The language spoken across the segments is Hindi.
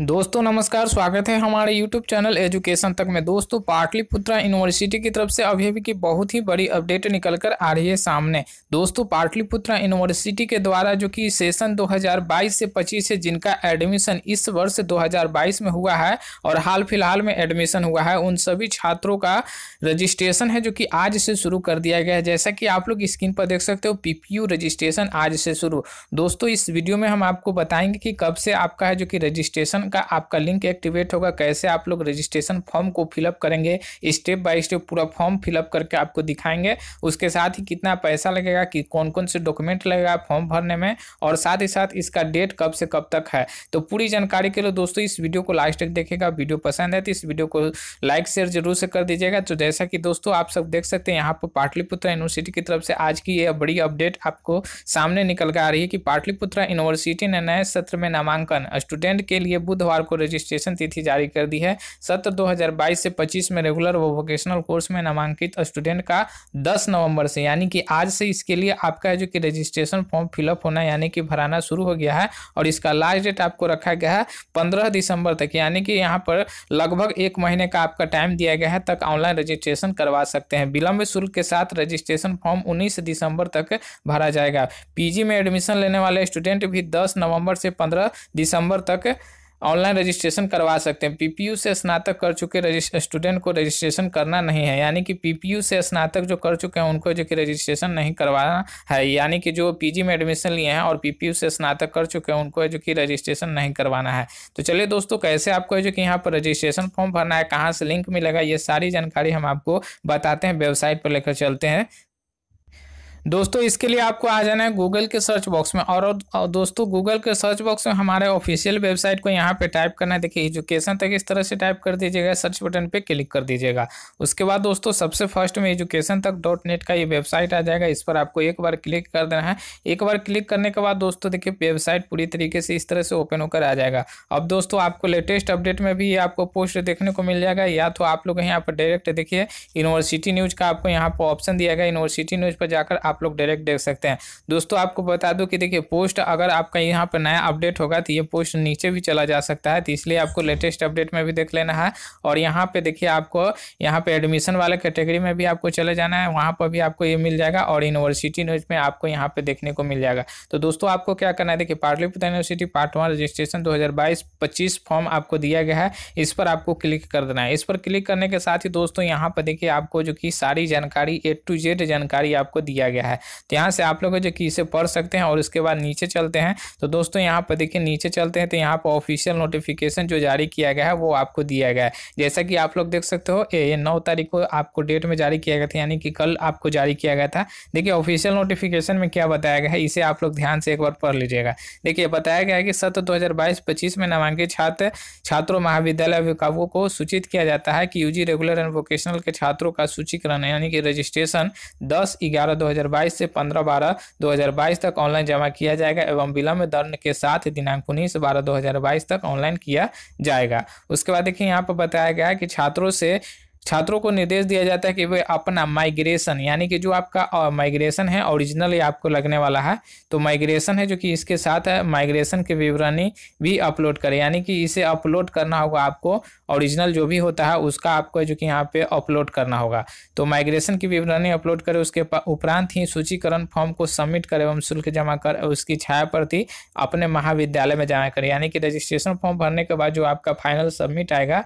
दोस्तों नमस्कार स्वागत है हमारे YouTube चैनल एजुकेशन तक में दोस्तों पाटलिपुत्रा यूनिवर्सिटी की तरफ से अभी अभी की बहुत ही बड़ी अपडेट निकल कर आ रही है सामने दोस्तों पाटलिपुत्रा यूनिवर्सिटी के द्वारा जो कि सेशन 2022 से 25 है जिनका एडमिशन इस वर्ष 2022 में हुआ है और हाल फिलहाल में एडमिशन हुआ है उन सभी छात्रों का रजिस्ट्रेशन है जो कि आज से शुरू कर दिया गया है जैसा कि आप लोग स्क्रीन पर देख सकते हो पी रजिस्ट्रेशन आज से शुरू दोस्तों इस वीडियो में हम आपको बताएंगे कि कब से आपका है जो कि रजिस्ट्रेशन रजिस्ट्रेशन का आपका लिंक एक्टिवेट होगा कैसे आप लोग रजिस्ट्रेशन फॉर्म को फिलअप करेंगे स्टेप बाय स्टेप पूरा फॉर्म फिलअप करके आपको दिखाएंगे उसके साथ ही कितना पैसा लगेगा कि कौन कौन से डॉक्यूमेंट लगेगा फॉर्म भरने में और साथ ही साथ इसका डेट कब से कब तक है तो पूरी जानकारी के लिए दोस्तों इस वीडियो को लास्ट तक देखेगा वीडियो पसंद है तो इस वीडियो को लाइक शेयर जरूर से कर दीजिएगा तो जैसा कि दोस्तों आप सब देख सकते हैं यहाँ पर पाटलिपुत्र यूनिवर्सिटी की तरफ से आज की ये बड़ी अपडेट आपको सामने निकल कर आ रही है कि पाटलिपुत्र यूनिवर्सिटी ने नए सत्र में नामांकन स्टूडेंट के लिए बुधवार को रजिस्ट्रेशन तिथि जारी कर दी है सत्र 2022 से 25 में रेगुलर व वोकेशनल कोर्स में नामांकित स्टूडेंट का 10 नवंबर से यानी कि आज से इसके लिए आपका जो कि रजिस्ट्रेशन फॉर्म फिलअप होना यानी कि भराना शुरू हो गया है और इसका लास्ट डेट आपको रखा गया है पंद्रह दिसंबर तक यानी कि यहाँ पर लगभग एक महीने का आपका टाइम दिया गया है तक ऑनलाइन रजिस्ट्रेशन करवा सकते हैं विलंब शुल्क के साथ रजिस्ट्रेशन फॉर्म उन्नीस दिसंबर तक भरा जाएगा पीजी में एडमिशन लेने वाले स्टूडेंट भी 10 नवंबर से 15 दिसंबर तक ऑनलाइन रजिस्ट्रेशन करवा सकते हैं पीपीयू से स्नातक कर चुके स्टूडेंट को रजिस्ट्रेशन करना नहीं है यानी कि पीपीयू से स्नातक जो कर चुके हैं उनको जो कि रजिस्ट्रेशन नहीं करवाना है यानी कि जो पीजी में एडमिशन लिए हैं और पीपीयू से स्नातक कर चुके हैं उनको जो कि रजिस्ट्रेशन नहीं करवाना है तो चलिए दोस्तों कैसे आपको जो कि यहाँ पर रजिस्ट्रेशन फॉर्म भरना है कहाँ से लिंक मिलेगा ये सारी जानकारी हम आपको बताते हैं वेबसाइट पर लेकर चलते हैं दोस्तों इसके लिए आपको आ जाना है गूगल के सर्च बॉक्स में और, और दोस्तों गूगल के सर्च बॉक्स में हमारे ऑफिशियल वेबसाइट को यहाँ पे टाइप करना है देखिए एजुकेशन तक इस तरह से टाइप कर दीजिएगा सर्च बटन पे क्लिक कर दीजिएगा उसके बाद दोस्तों सबसे फर्स्ट में एजुकेशन तक डॉट नेट का ये वेबसाइट आ जाएगा इस पर आपको एक बार क्लिक कर देना है एक बार क्लिक करने के बाद दोस्तों देखिए वेबसाइट पूरी तरीके से इस तरह से ओपन होकर आ जाएगा अब दोस्तों आपको लेटेस्ट अपडेट में भी आपको पोस्ट देखने को मिल जाएगा या तो आप लोग यहाँ पर डायरेक्ट देखिए यूनिवर्सिटी न्यूज़ का आपको यहाँ पर ऑप्शन दिया गया यूनिवर्सिटी न्यूज़ पर जाकर आप आप लोग डायरेक्ट देख सकते हैं दोस्तों आपको बता दूं कि देखिए पोस्ट अगर आपका यहाँ पर नया अपडेट होगा तो ये पोस्ट नीचे भी चला जा सकता है तो इसलिए आपको लेटेस्ट अपडेट में भी देख लेना है और यहाँ पर देखिए आपको यहाँ पर एडमिशन वाले कैटेगरी में भी आपको चले जाना है वहाँ पर भी आपको ये मिल जाएगा और यूनिवर्सिटी न्यूज में आपको यहाँ पर देखने को मिल जाएगा तो दोस्तों आपको क्या करना है देखिए Pataliputra university part one registration दो हज़ार फॉर्म आपको दिया गया है इस पर आपको क्लिक कर देना है इस पर क्लिक करने के साथ ही दोस्तों यहाँ पर देखिए आपको जो कि सारी जानकारी ए टू जेड जानकारी आपको दिया गया गया है तो यहाँ से आप लोग जो कि इसे पढ़ सकते हैं और उसके बाद नीचे चलते हैं तो दोस्तों यहाँ पर देखिए नीचे चलते हैं तो यहाँ पर ऑफिशियल नोटिफिकेशन जो जारी किया गया है वो आपको दिया गया है जैसा कि आप लोग देख सकते हो ये नौ तारीख को आपको डेट में जारी किया गया था यानी कि कल आपको जारी किया गया था देखिए ऑफिशियल नोटिफिकेशन में क्या बताया गया है इसे आप लोग ध्यान से एक बार पढ़ लीजिएगा देखिए बताया गया है कि सत्र दो हज़ार में नामांकित छात्र छात्रों महाविद्यालय अभिभावकों को सूचित किया जाता है कि यूजी रेगुलर एंड वोकेशनल के छात्रों का सूचीकरण यानी कि रजिस्ट्रेशन दस ग्यारह दो 2022 से 15 बारह 2022 तक ऑनलाइन जमा किया जाएगा एवं विलम्ब दर्न के साथ दिनांक उन्नीस बारह 2022 तक ऑनलाइन किया जाएगा उसके बाद देखिए यहाँ पर बताया गया है कि छात्रों से छात्रों को निर्देश दिया जाता है कि वे अपना माइग्रेशन यानी कि जो आपका माइग्रेशन है ओरिजिनल आपको लगने वाला है तो माइग्रेशन है जो कि इसके साथ है माइग्रेशन के विवरणी भी अपलोड करें यानी कि इसे अपलोड करना होगा आपको ओरिजिनल जो भी होता है उसका आपको जो कि यहाँ पे अपलोड करना होगा तो माइग्रेशन की विवरणी अपलोड करें उसके उपरांत ही सूचीकरण फॉर्म को सबमिट करें एवं शुल्क जमा कर उसकी छाया प्रति अपने महाविद्यालय में जमा करें यानी कि रजिस्ट्रेशन फॉर्म भरने के बाद जो आपका फाइनल सबमिट आएगा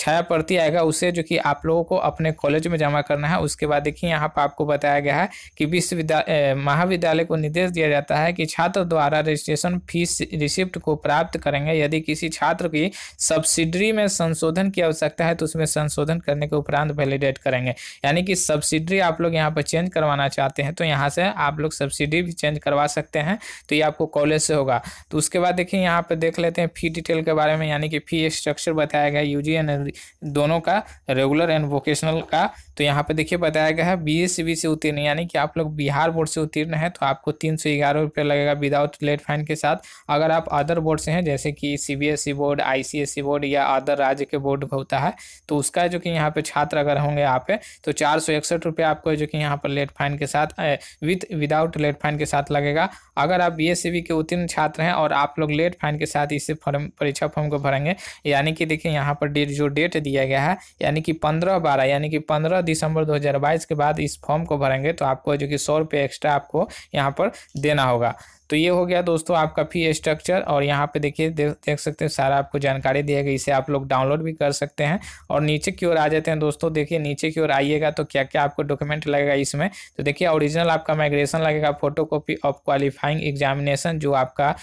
छाया प्रति आएगा उसे जो कि आप लोगों को अपने कॉलेज में जमा करना है उसके बाद देखिए यहाँ पर आपको बताया गया है कि विश्वविद्यालय महाविद्यालय को निर्देश दिया जाता है कि छात्र द्वारा रजिस्ट्रेशन फीस रिसिप्ट को प्राप्त करेंगे यदि किसी छात्र की सब्सिडरी में संशोधन की आवश्यकता है तो उसमें संशोधन करने के उपरांत वैलिडेट करेंगे यानी कि सब्सिडरी आप लोग यहाँ पर चेंज करवाना चाहते हैं तो यहाँ से आप लोग सब्सिडी भी चेंज करवा सकते हैं तो ये आपको कॉलेज से होगा तो उसके बाद देखिए यहाँ पर देख लेते हैं फी डिटेल के बारे में यानी कि फी स्ट्रक्चर बताया गया यू जी एन दोनों का रेगुलर एंड वोकेशनल का तो यहाँ पे देखिए बताया गया है बी एस सी से उत्तीर्ण यानी कि आप लोग बिहार बोर्ड से उत्तीर्ण है तो आपको तीन सौ ग्यारह रुपये लगेगा विदाउट लेट फाइन के साथ अगर आप अदर बोर्ड से हैं जैसे कि C B S E board I C S E board या अदर राज्य के बोर्ड होता है तो उसका जो कि यहाँ पे छात्र अगर होंगे यहाँ पे तो चार सौ इकसठ रुपये आपको जो कि यहाँ पर लेट फाइन के साथ विथ विदाउट लेट फाइन के साथ लगेगा अगर आप बी एस सी बी के उत्तीर्ण छात्र हैं और आप लोग लेट फाइन के साथ इसे फॉर्म परीक्षा फॉर्म को भरेंगे यानी कि देखिए यहाँ पर डेट जो डेट दिया गया है यानी कि पंद्रह बारह यानी कि पंद्रह दिसंबर दो हज़ार बाईस के बाद इस फॉर्म को भरेंगे तो आपको जो कि सौ रुपये एक्स्ट्रा आपको यहाँ पर देना होगा तो ये हो गया दोस्तों आपका फी स्ट्रक्चर और यहाँ पे देखिए देख, देख सकते हैं सारा आपको जानकारी दिया गया इसे आप लोग डाउनलोड भी कर सकते हैं और नीचे की ओर आ जाते हैं दोस्तों देखिए नीचे की ओर आइएगा तो क्या क्या आपको डॉक्यूमेंट लगेगा इसमें तो देखिए ओरिजिनल आपका माइग्रेशन लगेगा फोटो ऑफ क्वालिफाइंग एग्जामिनेशन जो आपका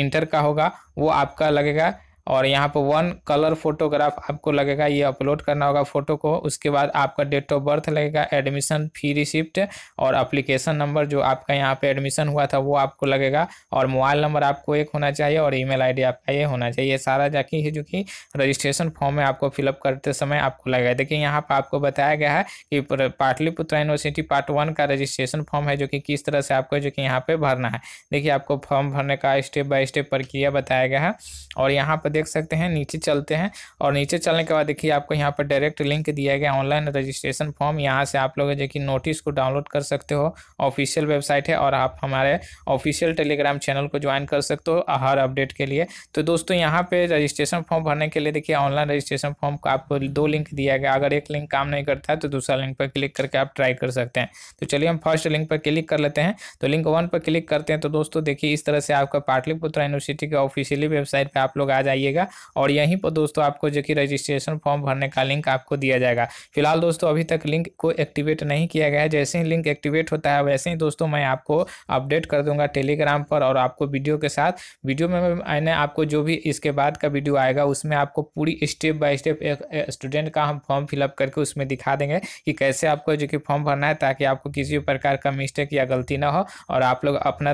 इंटर का होगा वो आपका लगेगा और यहाँ पर वन कलर फोटोग्राफ आपको लगेगा ये अपलोड करना होगा फोटो को उसके बाद आपका डेट ऑफ बर्थ लगेगा एडमिशन फी रिसिप्ट और अप्लीकेशन नंबर जो आपका यहाँ पे एडमिशन हुआ था वो आपको लगेगा और मोबाइल नंबर आपको एक होना चाहिए और ईमेल आईडी आपका ये होना चाहिए ये सारा जाके है जो कि रजिस्ट्रेशन फॉर्म में आपको फिलअप करते समय आपको लगेगा देखिए यहाँ पर आपको बताया गया है कि पाटलिपुत्र यूनिवर्सिटी पार्ट वन का रजिस्ट्रेशन फॉर्म है जो कि किस तरह से आपको जो कि यहाँ पर भरना है देखिए आपको फॉर्म भरने का स्टेप बाय स्टेप प्रक्रिया बताया गया है और यहाँ पर देख सकते हैं नीचे चलते हैं और नीचे चलने के बाद देखिए आपको यहाँ पर डायरेक्ट लिंक दिया गया ऑनलाइन रजिस्ट्रेशन फॉर्म यहाँ से आप लोग जो कि नोटिस को डाउनलोड कर सकते हो ऑफिशियल वेबसाइट है और आप हमारे ऑफिशियल टेलीग्राम चैनल को ज्वाइन कर सकते हो हर अपडेट के लिए तो दोस्तों यहाँ पर रजिस्ट्रेशन फॉर्म भरने के लिए देखिए ऑनलाइन रजिस्ट्रेशन फॉर्म का आपको दो लिंक दिया गया अगर एक लिंक काम नहीं करता है तो दूसरा लिंक पर क्लिक करके आप ट्राई कर सकते हैं तो चलिए हम फर्स्ट लिंक पर क्लिक कर लेते हैं तो लिंक वन पर क्लिक करते हैं तो दोस्तों देखिए इस तरह से आपका पाटलिपुत्र यूनिवर्सिटी के ऑफिशियली वेबसाइट पर आप लोग आ जाइए करिएगा और यहीं पर दोस्तों आपको जो कि रजिस्ट्रेशन फॉर्म भरने का लिंक आपको दिया जाएगा फिलहाल दोस्तों अभी तक लिंक को एक्टिवेट नहीं किया गया है जैसे ही लिंक एक्टिवेट होता है वैसे ही दोस्तों मैं आपको अपडेट कर दूंगा टेलीग्राम पर और आपको वीडियो के साथ वीडियो में मैंने आपको जो भी इसके बाद का वीडियो आएगा उसमें आपको पूरी स्टेप बाय स्टेप एक स्टूडेंट का हम फॉर्म फिलअप करके उसमें दिखा देंगे कि कैसे आपको जो कि फॉर्म भरना है ताकि आपको किसी भी प्रकार का मिस्टेक या गलती ना हो और आप लोग अपना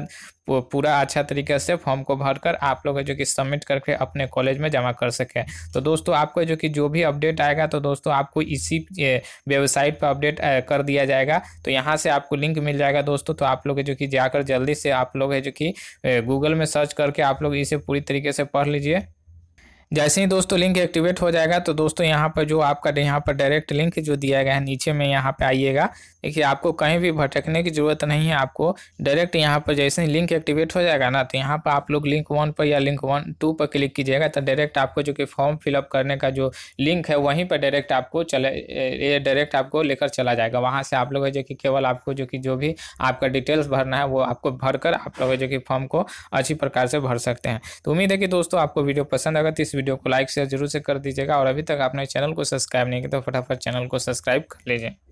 पूरा अच्छा तरीके से फॉर्म को भर कर आप लोग जो कि सबमिट करके अपने कॉलेज में जमा कर सके तो दोस्तों आपको जो कि जो भी अपडेट आएगा तो दोस्तों आपको इसी वेबसाइट पर अपडेट कर दिया जाएगा तो यहाँ से आपको लिंक मिल जाएगा दोस्तों तो आप लोग जो कि जाकर जल्दी से आप लोग है जो कि गूगल में सर्च करके आप लोग इसे पूरी तरीके से पढ़ लीजिए जैसे ही दोस्तों लिंक एक्टिवेट हो जाएगा तो दोस्तों यहाँ पर जो आपका यहाँ पर डायरेक्ट लिंक जो दिया गया है नीचे में यहाँ पे आइएगा देखिए आपको कहीं भी भटकने की ज़रूरत नहीं है आपको डायरेक्ट यहाँ पर जैसे ही लिंक एक्टिवेट हो जाएगा ना तो यहाँ पर आप लोग लिंक वन पर या लिंक वन टू पर क्लिक कीजिएगा तो डायरेक्ट आपको जो कि फॉर्म फिलअप करने का जो लिंक है वहीं पर डायरेक्ट आपको चले डायरेक्ट आपको लेकर चला जाएगा वहाँ से आप लोग जो कि केवल आपको जो कि जो भी आपका डिटेल्स भरना है वो आपको भरकर आप लोग जो कि फॉर्म को अच्छी प्रकार से भर सकते हैं तो उम्मीद है कि दोस्तों आपको वीडियो पसंद अगर तो इस वीडियो को लाइक शेयर जरूर से कर दीजिएगा और अभी तक आपने चैनल को सब्सक्राइब नहीं किया तो फटाफट चैनल को सब्सक्राइब कर लीजिए